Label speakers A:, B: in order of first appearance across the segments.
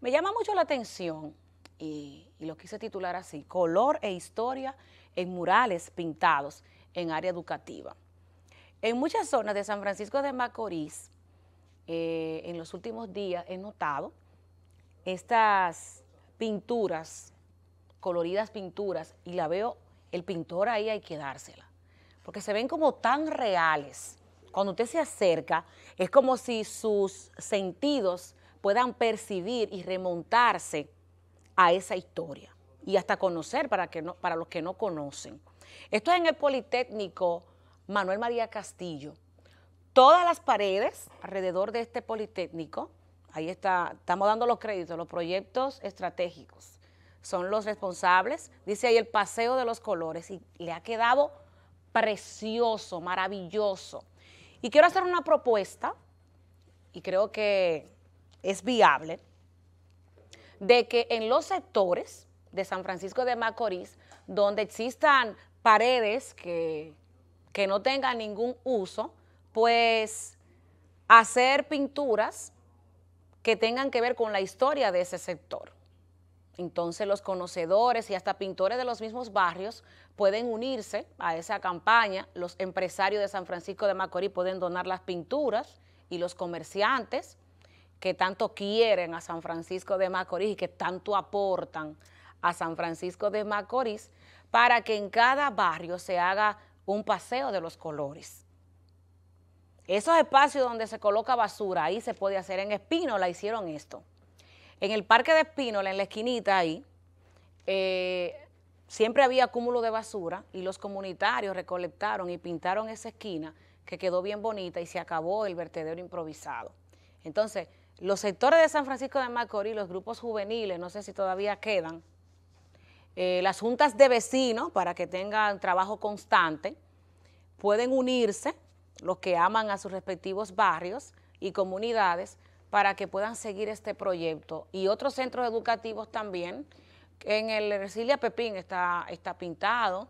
A: Me llama mucho la atención, y, lo quise titular así, color e historia en murales pintados en área educativa. En muchas zonas de San Francisco de Macorís, eh, en los últimos días he notado estas pinturas, coloridas pinturas, y la veo, el pintor ahí hay que dársela, porque se ven como tan reales. Cuando usted se acerca, es como si sus sentidos puedan percibir y remontarse a esa historia y hasta conocer para, que no, para los que no conocen. Esto es en el Politécnico Manuel María Castillo. Todas las paredes alrededor de este Politécnico, ahí está, estamos dando los créditos, los proyectos estratégicos, son los responsables, dice ahí el paseo de los colores y le ha quedado precioso, maravilloso. Y quiero hacer una propuesta y creo que es viable, de que en los sectores de San Francisco de Macorís, donde existan paredes que, que no tengan ningún uso, pues hacer pinturas que tengan que ver con la historia de ese sector. Entonces los conocedores y hasta pintores de los mismos barrios pueden unirse a esa campaña, los empresarios de San Francisco de Macorís pueden donar las pinturas y los comerciantes, que tanto quieren a San Francisco de Macorís y que tanto aportan a San Francisco de Macorís para que en cada barrio se haga un paseo de los colores. Esos espacios donde se coloca basura, ahí se puede hacer. En Espínola hicieron esto. En el parque de Espínola, en la esquinita ahí, eh, siempre había cúmulo de basura y los comunitarios recolectaron y pintaron esa esquina que quedó bien bonita y se acabó el vertedero improvisado. Entonces, los sectores de San Francisco de Macorís, los grupos juveniles, no sé si todavía quedan, eh, las juntas de vecinos, para que tengan trabajo constante, pueden unirse, los que aman a sus respectivos barrios y comunidades, para que puedan seguir este proyecto. Y otros centros educativos también, en el Ercilia Pepín está, está pintado,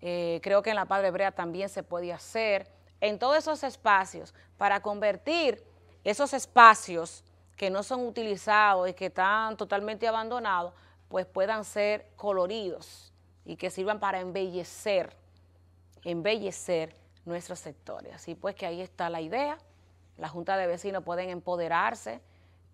A: eh, creo que en la Padre Hebrea también se puede hacer, en todos esos espacios, para convertir esos espacios que no son utilizados y que están totalmente abandonados, pues puedan ser coloridos y que sirvan para embellecer, embellecer nuestros sectores. Así pues que ahí está la idea, la Junta de Vecinos pueden empoderarse,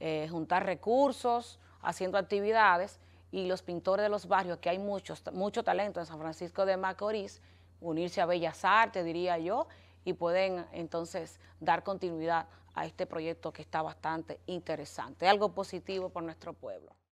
A: eh, juntar recursos, haciendo actividades, y los pintores de los barrios, que hay muchos, mucho talento en San Francisco de Macorís, unirse a Bellas Artes, diría yo, y pueden entonces dar continuidad a este proyecto que está bastante interesante, algo positivo por nuestro pueblo.